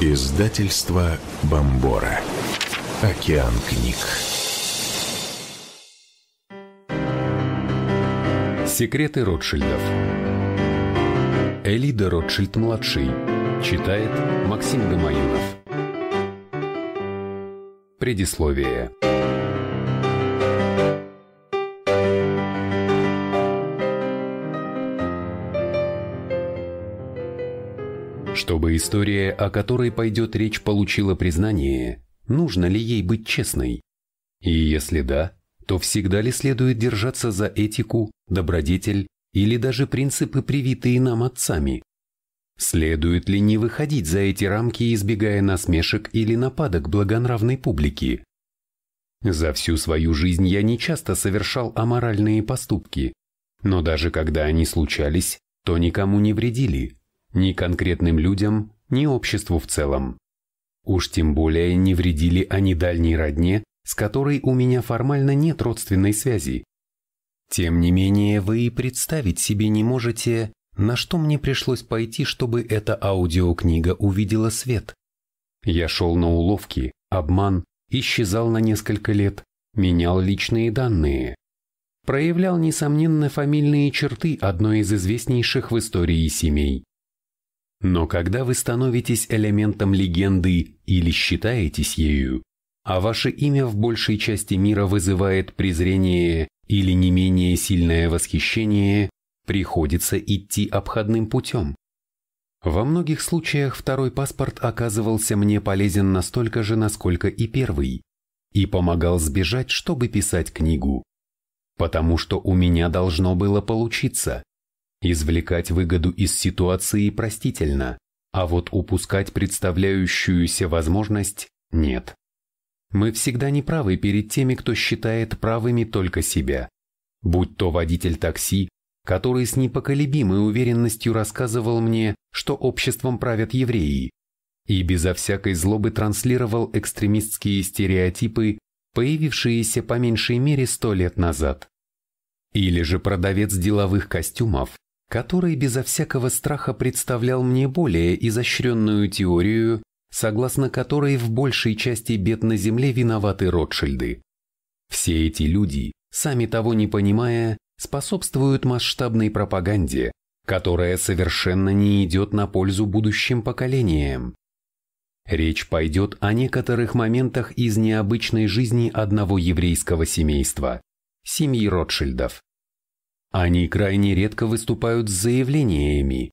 Издательство Бомбора. Океан книг. Секреты Ротшильдов. Элида Ротшильд-младший. Читает Максим Гамаюнов. Предисловие. Предисловие. Чтобы история, о которой пойдет речь, получила признание, нужно ли ей быть честной? И если да, то всегда ли следует держаться за этику, добродетель или даже принципы, привитые нам отцами? Следует ли не выходить за эти рамки, избегая насмешек или нападок благонравной публики? За всю свою жизнь я не часто совершал аморальные поступки, но даже когда они случались, то никому не вредили ни конкретным людям, ни обществу в целом. Уж тем более не вредили они дальней родне, с которой у меня формально нет родственной связи. Тем не менее, вы и представить себе не можете, на что мне пришлось пойти, чтобы эта аудиокнига увидела свет. Я шел на уловки, обман, исчезал на несколько лет, менял личные данные. Проявлял, несомненно, фамильные черты одной из известнейших в истории семей. Но когда вы становитесь элементом легенды или считаетесь ею, а ваше имя в большей части мира вызывает презрение или не менее сильное восхищение, приходится идти обходным путем. Во многих случаях второй паспорт оказывался мне полезен настолько же, насколько и первый, и помогал сбежать, чтобы писать книгу. Потому что у меня должно было получиться. Извлекать выгоду из ситуации простительно, а вот упускать представляющуюся возможность – нет. Мы всегда неправы перед теми, кто считает правыми только себя. Будь то водитель такси, который с непоколебимой уверенностью рассказывал мне, что обществом правят евреи, и безо всякой злобы транслировал экстремистские стереотипы, появившиеся по меньшей мере сто лет назад. Или же продавец деловых костюмов, который безо всякого страха представлял мне более изощренную теорию, согласно которой в большей части бед на Земле виноваты Ротшильды. Все эти люди, сами того не понимая, способствуют масштабной пропаганде, которая совершенно не идет на пользу будущим поколениям. Речь пойдет о некоторых моментах из необычной жизни одного еврейского семейства – семьи Ротшильдов. Они крайне редко выступают с заявлениями,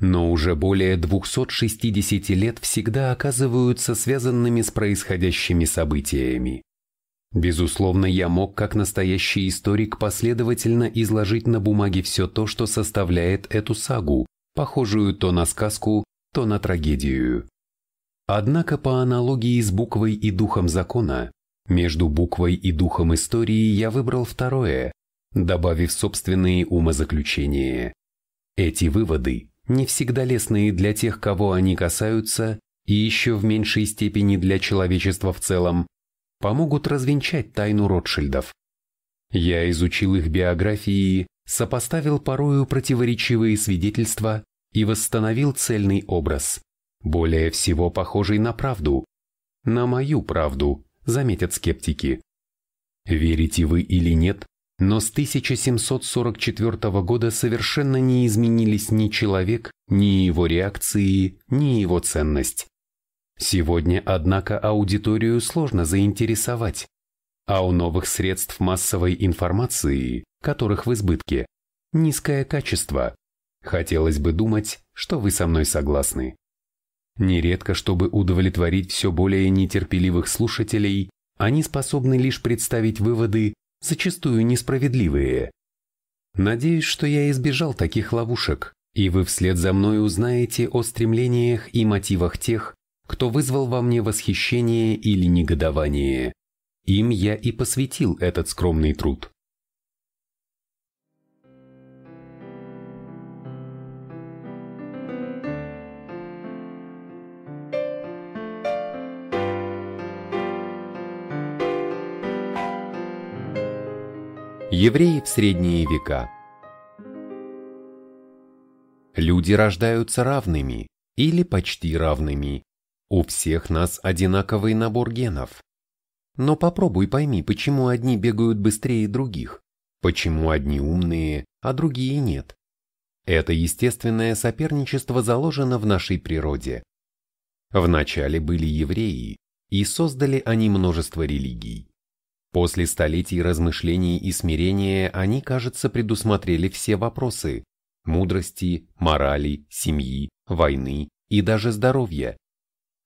но уже более 260 лет всегда оказываются связанными с происходящими событиями. Безусловно, я мог как настоящий историк последовательно изложить на бумаге все то, что составляет эту сагу, похожую то на сказку, то на трагедию. Однако по аналогии с буквой и духом закона, между буквой и духом истории я выбрал второе, добавив собственные умозаключения. Эти выводы не всегда лестные для тех, кого они касаются, и еще в меньшей степени для человечества в целом, помогут развенчать тайну Ротшильдов. Я изучил их биографии, сопоставил порою противоречивые свидетельства и восстановил цельный образ, более всего похожий на правду. На мою правду, заметят скептики. Верите вы или нет, но с 1744 года совершенно не изменились ни человек, ни его реакции, ни его ценность. Сегодня, однако, аудиторию сложно заинтересовать, а у новых средств массовой информации, которых в избытке, низкое качество. Хотелось бы думать, что вы со мной согласны. Нередко, чтобы удовлетворить все более нетерпеливых слушателей, они способны лишь представить выводы, зачастую несправедливые. Надеюсь, что я избежал таких ловушек, и вы вслед за мной узнаете о стремлениях и мотивах тех, кто вызвал во мне восхищение или негодование. Им я и посвятил этот скромный труд. Евреи в средние века. Люди рождаются равными или почти равными. У всех нас одинаковый набор генов. Но попробуй пойми, почему одни бегают быстрее других, почему одни умные, а другие нет. Это естественное соперничество заложено в нашей природе. Вначале были евреи, и создали они множество религий. После столетий размышлений и смирения они, кажется, предусмотрели все вопросы – мудрости, морали, семьи, войны и даже здоровья.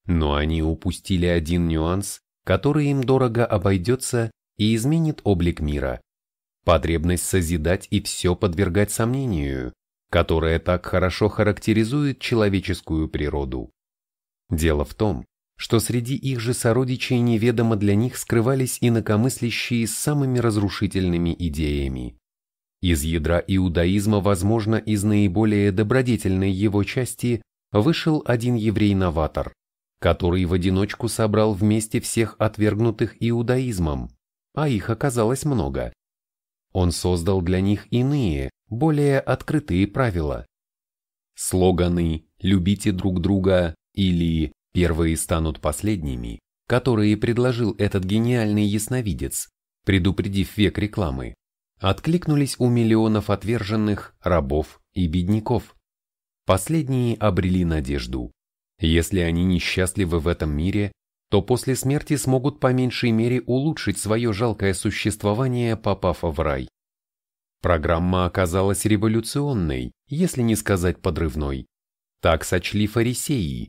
Но они упустили один нюанс, который им дорого обойдется и изменит облик мира – потребность созидать и все подвергать сомнению, которая так хорошо характеризует человеческую природу. Дело в том, что среди их же сородичей неведомо для них скрывались инакомыслящие с самыми разрушительными идеями. Из ядра иудаизма, возможно, из наиболее добродетельной его части вышел один еврей-новатор, который в одиночку собрал вместе всех отвергнутых иудаизмом, а их оказалось много. Он создал для них иные, более открытые правила. Слоганы «любите друг друга» или Первые станут последними, которые предложил этот гениальный ясновидец, предупредив век рекламы, откликнулись у миллионов отверженных, рабов и бедняков. Последние обрели надежду. Если они несчастливы в этом мире, то после смерти смогут по меньшей мере улучшить свое жалкое существование, попав в рай. Программа оказалась революционной, если не сказать подрывной. Так сочли фарисеи,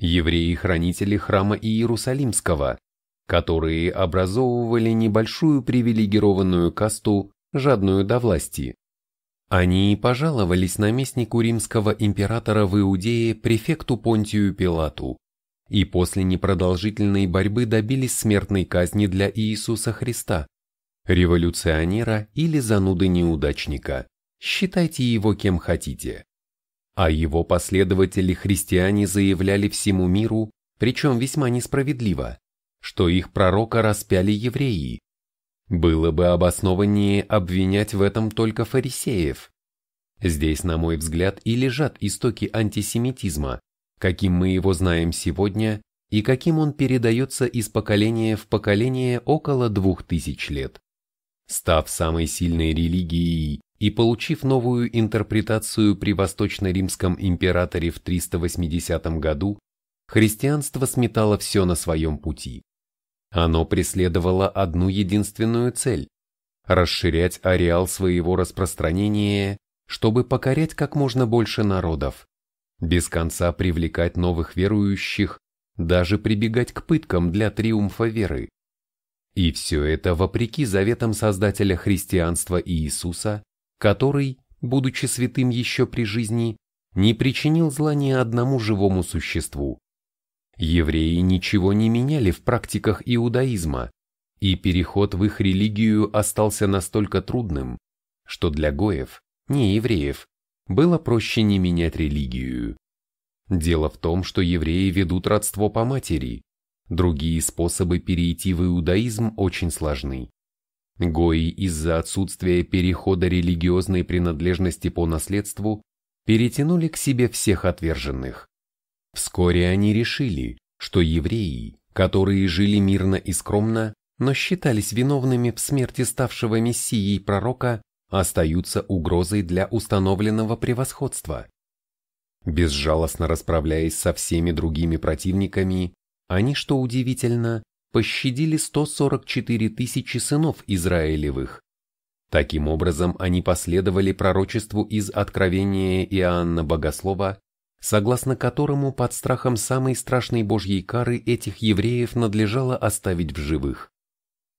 евреи-хранители храма Иерусалимского, которые образовывали небольшую привилегированную касту, жадную до власти. Они и пожаловались наместнику римского императора в Иудее префекту Понтию Пилату и после непродолжительной борьбы добились смертной казни для Иисуса Христа, революционера или зануды-неудачника. Считайте его кем хотите. А его последователи-христиане заявляли всему миру, причем весьма несправедливо, что их пророка распяли евреи. Было бы обоснованнее обвинять в этом только фарисеев. Здесь, на мой взгляд, и лежат истоки антисемитизма, каким мы его знаем сегодня и каким он передается из поколения в поколение около двух тысяч лет. Став самой сильной религией и получив новую интерпретацию при восточно-римском императоре в 380 году, христианство сметало все на своем пути. Оно преследовало одну единственную цель – расширять ареал своего распространения, чтобы покорять как можно больше народов, без конца привлекать новых верующих, даже прибегать к пыткам для триумфа веры. И все это вопреки заветам Создателя христианства Иисуса, который, будучи святым еще при жизни, не причинил зла ни одному живому существу. Евреи ничего не меняли в практиках иудаизма, и переход в их религию остался настолько трудным, что для гоев, не евреев, было проще не менять религию. Дело в том, что евреи ведут родство по матери, другие способы перейти в иудаизм очень сложны. Гои из-за отсутствия перехода религиозной принадлежности по наследству перетянули к себе всех отверженных. Вскоре они решили, что евреи, которые жили мирно и скромно, но считались виновными в смерти ставшего мессией пророка, остаются угрозой для установленного превосходства. Безжалостно расправляясь со всеми другими противниками, они, что удивительно, пощадили 144 тысячи сынов Израилевых. Таким образом, они последовали пророчеству из Откровения Иоанна Богослова, согласно которому под страхом самой страшной божьей кары этих евреев надлежало оставить в живых.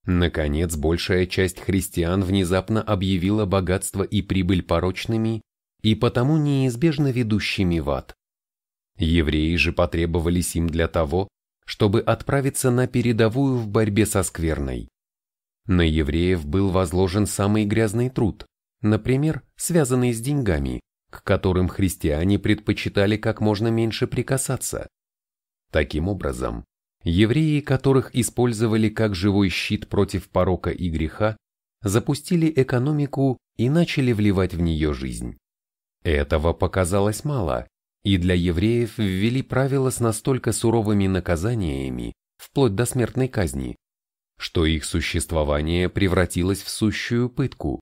Наконец, большая часть христиан внезапно объявила богатство и прибыль порочными и потому неизбежно ведущими в ад. Евреи же потребовались им для того, чтобы отправиться на передовую в борьбе со скверной. На евреев был возложен самый грязный труд, например, связанный с деньгами, к которым христиане предпочитали как можно меньше прикасаться. Таким образом, евреи, которых использовали как живой щит против порока и греха, запустили экономику и начали вливать в нее жизнь. Этого показалось мало, и для евреев ввели правила с настолько суровыми наказаниями, вплоть до смертной казни, что их существование превратилось в сущую пытку.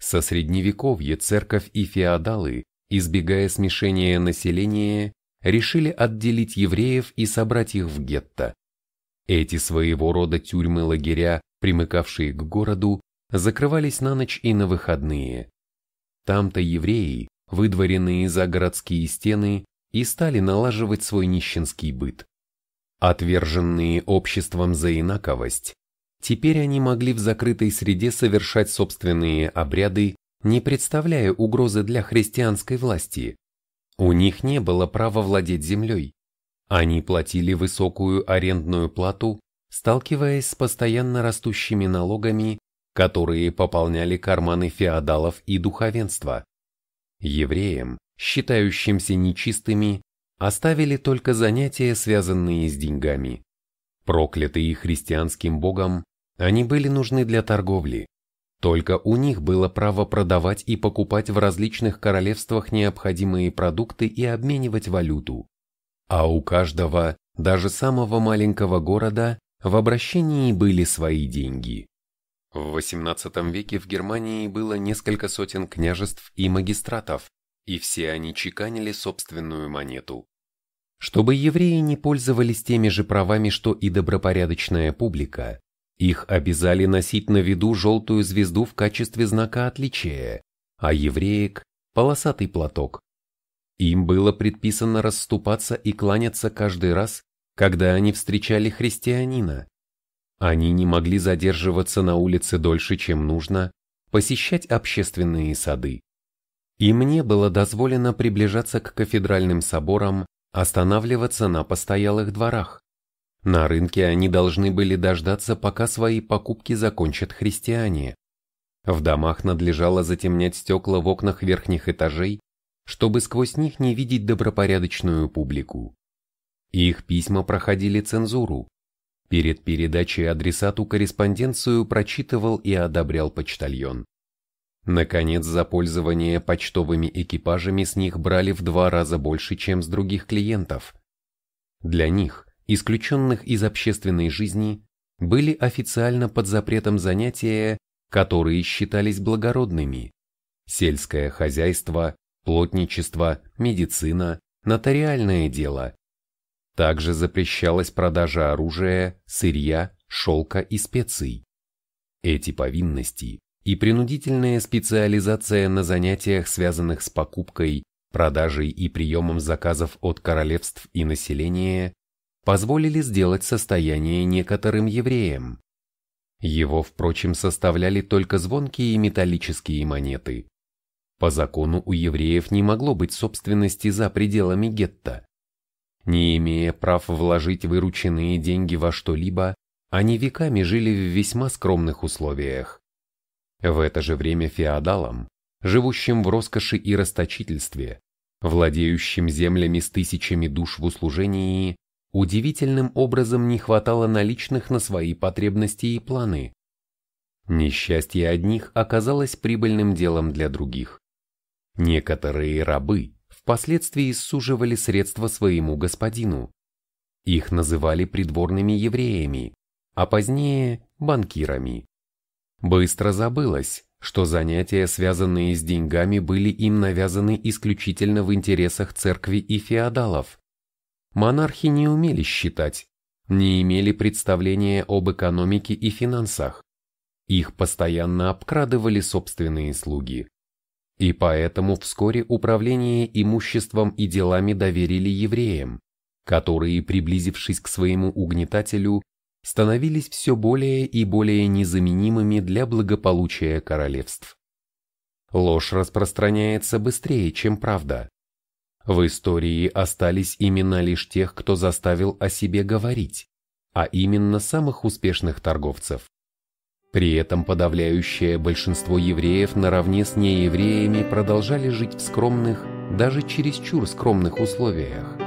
Со средневековья церковь и феодалы, избегая смешения населения, решили отделить евреев и собрать их в гетто. Эти своего рода тюрьмы-лагеря, примыкавшие к городу, закрывались на ночь и на выходные. Там-то евреи, выдворенные за городские стены и стали налаживать свой нищенский быт. Отверженные обществом за инаковость, теперь они могли в закрытой среде совершать собственные обряды, не представляя угрозы для христианской власти. У них не было права владеть землей. Они платили высокую арендную плату, сталкиваясь с постоянно растущими налогами, которые пополняли карманы феодалов и духовенства. Евреям, считающимся нечистыми, оставили только занятия, связанные с деньгами. Проклятые христианским богом, они были нужны для торговли. Только у них было право продавать и покупать в различных королевствах необходимые продукты и обменивать валюту. А у каждого, даже самого маленького города, в обращении были свои деньги. В XVIII веке в Германии было несколько сотен княжеств и магистратов, и все они чеканили собственную монету. Чтобы евреи не пользовались теми же правами, что и добропорядочная публика, их обязали носить на виду желтую звезду в качестве знака отличия, а евреек – полосатый платок. Им было предписано расступаться и кланяться каждый раз, когда они встречали христианина, они не могли задерживаться на улице дольше, чем нужно, посещать общественные сады. И мне было дозволено приближаться к кафедральным соборам, останавливаться на постоялых дворах. На рынке они должны были дождаться, пока свои покупки закончат христиане. В домах надлежало затемнять стекла в окнах верхних этажей, чтобы сквозь них не видеть добропорядочную публику. Их письма проходили цензуру, Перед передачей адресату корреспонденцию прочитывал и одобрял почтальон. Наконец, за пользование почтовыми экипажами с них брали в два раза больше, чем с других клиентов. Для них, исключенных из общественной жизни, были официально под запретом занятия, которые считались благородными – сельское хозяйство, плотничество, медицина, нотариальное дело, также запрещалась продажа оружия, сырья, шелка и специй. Эти повинности и принудительная специализация на занятиях, связанных с покупкой, продажей и приемом заказов от королевств и населения, позволили сделать состояние некоторым евреям. Его, впрочем, составляли только звонкие металлические монеты. По закону у евреев не могло быть собственности за пределами гетто. Не имея прав вложить вырученные деньги во что-либо, они веками жили в весьма скромных условиях. В это же время феодалам, живущим в роскоши и расточительстве, владеющим землями с тысячами душ в услужении, удивительным образом не хватало наличных на свои потребности и планы. Несчастье одних оказалось прибыльным делом для других. Некоторые рабы, впоследствии суживали средства своему господину. Их называли придворными евреями, а позднее – банкирами. Быстро забылось, что занятия, связанные с деньгами, были им навязаны исключительно в интересах церкви и феодалов. Монархи не умели считать, не имели представления об экономике и финансах. Их постоянно обкрадывали собственные слуги. И поэтому вскоре управление имуществом и делами доверили евреям, которые, приблизившись к своему угнетателю, становились все более и более незаменимыми для благополучия королевств. Ложь распространяется быстрее, чем правда. В истории остались имена лишь тех, кто заставил о себе говорить, а именно самых успешных торговцев. При этом подавляющее большинство евреев наравне с неевреями продолжали жить в скромных, даже чересчур скромных условиях –